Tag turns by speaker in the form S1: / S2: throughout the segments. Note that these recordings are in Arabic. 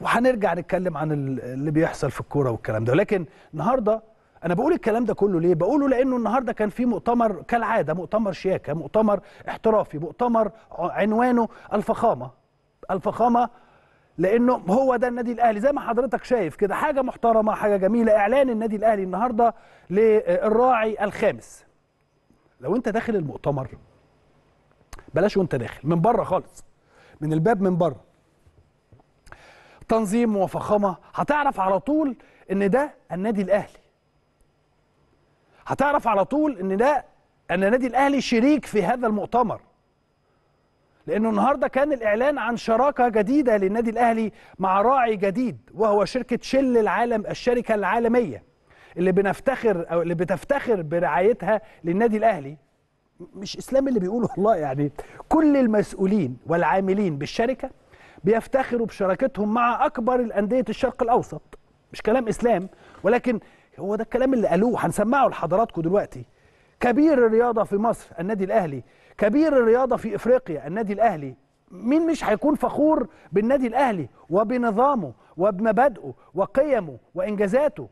S1: وهنرجع نتكلم عن اللي بيحصل في الكوره والكلام ده ولكن النهارده انا بقول الكلام ده كله ليه بقوله لانه النهارده كان في مؤتمر كالعاده مؤتمر شياكه مؤتمر احترافي مؤتمر عنوانه الفخامه الفخامه لانه هو ده النادي الاهلي زي ما حضرتك شايف كده حاجه محترمه حاجه جميله اعلان النادي الاهلي النهارده للراعي الخامس لو انت داخل المؤتمر بلاش وانت داخل من بره خالص من الباب من بره تنظيم وفخامه هتعرف على طول ان ده النادي الاهلي هتعرف على طول ان ده ان النادي الاهلي شريك في هذا المؤتمر لانه النهارده كان الاعلان عن شراكه جديده للنادي الاهلي مع راعي جديد وهو شركه شل العالم الشركه العالميه اللي بنفتخر او اللي بتفتخر برعايتها للنادي الاهلي مش اسلام اللي بيقول والله يعني كل المسؤولين والعاملين بالشركه بيفتخروا بشراكتهم مع اكبر الانديه الشرق الاوسط مش كلام اسلام ولكن هو ده الكلام اللي قالوه هنسمعه لحضراتكم دلوقتي كبير الرياضه في مصر النادي الاهلي كبير الرياضه في افريقيا النادي الاهلي مين مش هيكون فخور بالنادي الاهلي وبنظامه وبمبادئه وقيمه وانجازاته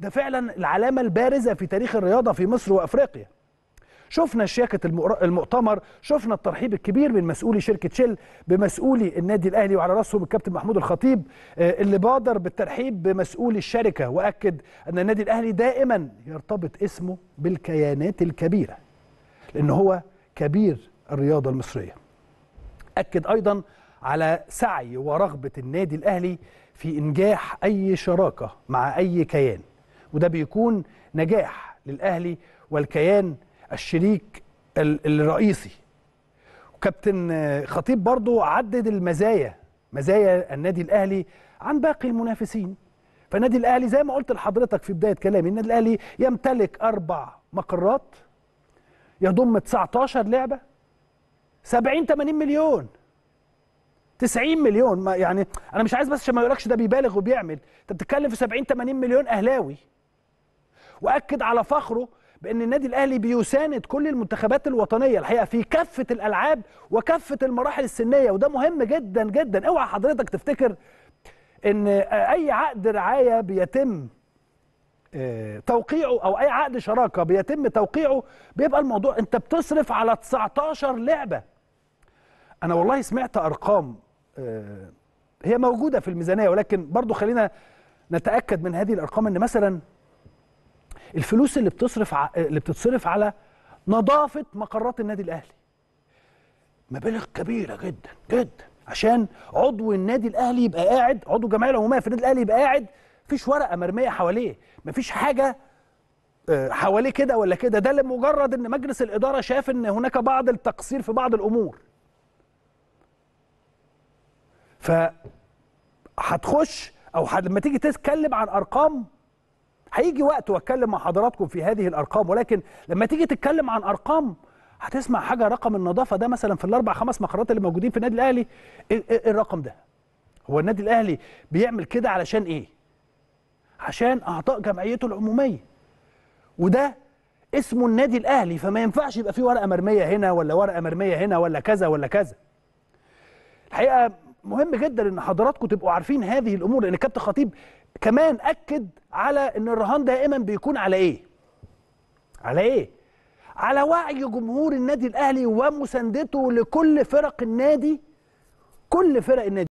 S1: ده فعلا العلامه البارزه في تاريخ الرياضه في مصر وافريقيا شفنا شياكه المؤتمر شفنا الترحيب الكبير من مسؤولي شركه شل بمسؤولي النادي الاهلي وعلى راسهم الكابتن محمود الخطيب آه، اللي بادر بالترحيب بمسؤولي الشركه واكد ان النادي الاهلي دائما يرتبط اسمه بالكيانات الكبيره لان هو كبير الرياضه المصريه اكد ايضا على سعي ورغبه النادي الاهلي في انجاح اي شراكه مع اي كيان وده بيكون نجاح للاهلي والكيان الشريك الرئيسي وكابتن خطيب برضو عدد المزايا مزايا النادي الاهلي عن باقي المنافسين فالنادي الاهلي زي ما قلت لحضرتك في بدايه كلامي النادي الاهلي يمتلك اربع مقرات يضم 19 لعبه 70 80 مليون 90 مليون ما يعني انا مش عايز بس عشان ما يقولكش ده بيبالغ وبيعمل انت بتتكلم في 70 80 مليون اهلاوي واكد على فخره بان النادي الاهلي بيساند كل المنتخبات الوطنيه الحقيقه في كافه الالعاب وكافه المراحل السنيه وده مهم جدا جدا اوعى حضرتك تفتكر ان اي عقد رعايه بيتم آه، توقيعه او اي عقد شراكه بيتم توقيعه بيبقى الموضوع انت بتصرف على 19 لعبه انا والله سمعت ارقام آه، هي موجوده في الميزانيه ولكن برضو خلينا نتاكد من هذه الارقام ان مثلا الفلوس اللي بتصرف ع... اللي بتتصرف على نظافه مقرات النادي الاهلي مبالغ كبيره جدا جدا عشان عضو النادي الاهلي يبقى قاعد عضو جمعيه العموميه في النادي الاهلي يبقى قاعد مفيش ورقه مرميه حواليه مفيش حاجه آه، حواليه كده ولا كده ده لمجرد ان مجلس الاداره شاف ان هناك بعض التقصير في بعض الامور ف هتخش او لما تيجي تتكلم عن ارقام هيجي وقت واتكلم مع حضراتكم في هذه الارقام ولكن لما تيجي تتكلم عن ارقام هتسمع حاجه رقم النظافه ده مثلا في الاربع خمس مقرات اللي موجودين في النادي الاهلي ايه, إيه،, إيه الرقم ده هو النادي الاهلي بيعمل كده علشان ايه عشان اعطاء جمعيته العموميه وده اسمه النادي الاهلي فما ينفعش يبقى في ورقه مرميه هنا ولا ورقه مرميه هنا ولا كذا ولا كذا الحقيقه مهم جدا ان حضراتكم تبقوا عارفين هذه الامور لان كابتن خطيب كمان اكد على ان الرهان دائما بيكون على ايه على ايه على وعي جمهور النادي الاهلي ومساندته لكل فرق النادي كل فرق النادي